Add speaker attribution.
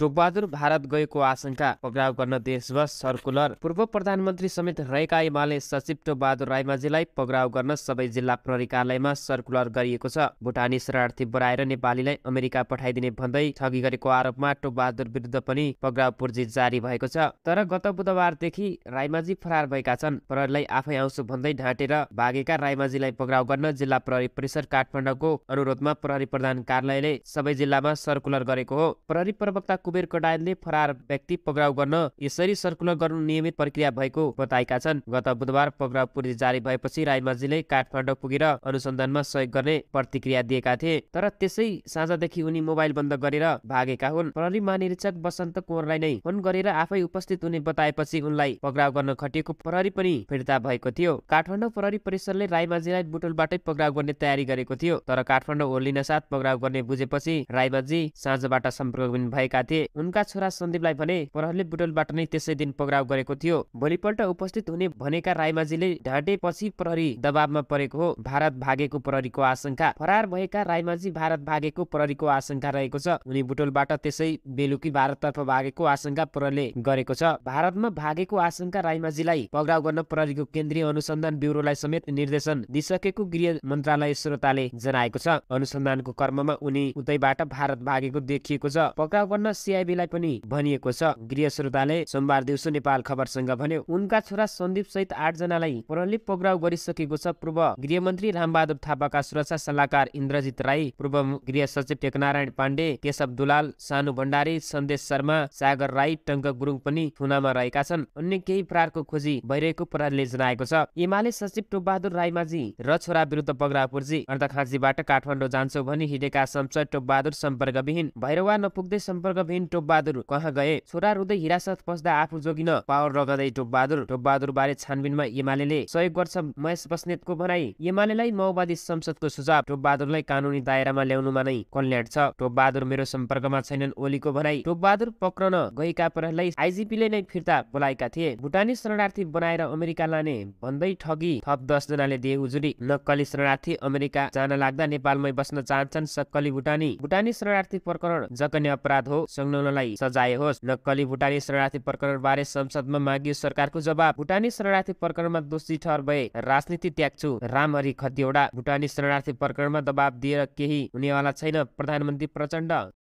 Speaker 1: टोपबहादुर भारत गएको आशंका पक्राउ गर्न देशभर सर्कुलर पूर्व प्रधानमन्त्री समेत रहेका एमाले सचिव टोपबहादुर राईमाझीलाई पक्राउ गर्न सबै जिल्ला प्रहरी कार्यालयमा सर्कुलर गरिएको छ भुटानी शरणार्थी बढाएर नेपालीलाई अमेरिका पठाइदिने भन्दै ठगी गरेको आरोपमा टोपबहादुर विरुद्ध पनि पक्राउ पूर्जी जारी भएको छ तर गत बुधबारदेखि राईमाझी फरार भएका छन् प्रहरीलाई आफै आउँछु भन्दै ढाँटेर भागेका राईमाझीलाई पक्राउ गर्न जिल्ला प्रहरी परिसर काठमाडौँको अनुरोधमा प्रहरी प्रधान कार्यालयले सबै जिल्लामा सर्कुलर गरेको हो प्रहरी प्रवक्ता कुबेर कटायतले फरार व्यक्ति पक्राउ गर्न यसरी सर्कुलर गर्नु नियमित प्रक्रिया भएको बताएका छन् गत बुधबार पक्राउ पूर्ति जारी भएपछि राईमाझीले काठमाडौँ पुगेर अनुसन्धानमा सहयोग गर्ने प्रतिक्रिया दिएका थिए तर त्यसै साँझदेखि उनी मोबाइल बन्द गरेर भागेका हुन् प्रहरी महानिरीक्षक बसन्त कुँवरलाई नै फोन गरेर आफै उपस्थित हुने बताएपछि उनलाई पक्राउ गर्न खटिएको प्रहरी पनि फिर्ता भएको थियो काठमाडौँ प्रहरी परिसरले राईमाझीलाई बुटोलबाटै पक्राउ गर्ने तयारी गरेको थियो तर काठमाडौँ ओर्लिन साथ पक्राउ गर्ने बुझेपछि राईमाझी साँझबाट सम्पर्क भएका थिए उनका छोरा सन्दीपलाई भने प्रहरले बुटोलबाट नै त्यसै दिन पक्राउ गरेको थियो भोलिपल्ट उपस्थित हुने भनेका रायमाझीले ढाँटेपछि प्रहरी दबावमा परेको हो भारत भागेको प्रहरीको आशंका फरार भएका रायमाझी भारत भागेको प्रहरीको आशंका रहेको छ उनी बुटोलबाट त्यसै बेलुकी भारततर्फ भागेको आशंका प्रहरले गरेको छ भारतमा भागेको आशंका रायमाझीलाई पक्राउ गर्न प्रहरीको केन्द्रीय अनुसन्धान ब्युरोलाई समेत निर्देशन दिइसकेको गृह मन्त्रालय श्रोताले जनाएको छ अनुसन्धानको क्रममा उनी उतैबाट भारत भागेको देखिएको छ पक्राउ गर्न सिआइबीलाई पनि भनिएको छ गृह श्रोताले सोमबार दिउँसो नेपाल खबरसँग भन्यो उनका छोरा सन्दीप सहित आठ जनालाई प्रहरले पक्राउ गरिसकेको छ पूर्व गृह गृहमन्त्री रामबहादुर थापाका सुरक्षा सल्लाहकार इन्द्रजित राई पूर्व गृह सचिव टेकनारायण पाण्डे केशव दुलाल सानु भण्डारी सन्देश शर्मा सागर राई टङ्क गुरुङ पनि थुनामा रहेका छन् अन्य केही प्रहारको खोजी भइरहेको प्रहरले जनाएको छ एमाले सचिव टोपबहादुर राईमाझी र छोरा विरुद्ध पक्राउ पुर्जी अर्धखाँचीबाट काठमाडौँ जान्छौ भनी हिँडेका संसद टोपबहादुर सम्पर्कविहीन भैरवा नपुग्दै सम्पर्क नवीन टोपबहादुर कहाँ गए छोरा रुँदै हिरासत पस्दा आफू जोगिन पावर रगदै टोपबहादुर टोपबहादुर बारे छानबिनमा एमाले सहयोग गर्छ महेश बस्नेतको भनाई एमालेलाई माओवादी संसदको सुझाव टोपबहादुरलाई कानुनी दायरामा ल्याउनुमा नै कल्याण छ टोपबहादुर मेरो सम्पर्कमा छैनन् ओलीको भनाई टोपबहादुर पक्रन गएका प्रहरीलाई आइजिपीले नै फिर्ता बोलाएका थिए भुटानी शरणार्थी बनाएर अमेरिका लाने भन्दै ठगी थप दसजनाले दिए उजुरी नक्कली शरणार्थी अमेरिका जान लाग्दा नेपालमै बस्न चाहन्छन् सक्कली भुटानी भुटानी शरणार्थी प्रकरण जगन्य अपराध हो संलग्नलाई सजाय होस् नक्कली भुटानी शरणार्थी प्रकरण बारे संसदमा मागियो सरकारको जवाब भुटानी शरणार्थी प्रकरणमा दोषी ठहर भए राजनीति त्याग्छु रामहरि खतिवडा भुटानी शरणार्थी प्रकरणमा दबाब दिएर केही हुनेवाला छैन प्रधानमन्त्री प्रचण्ड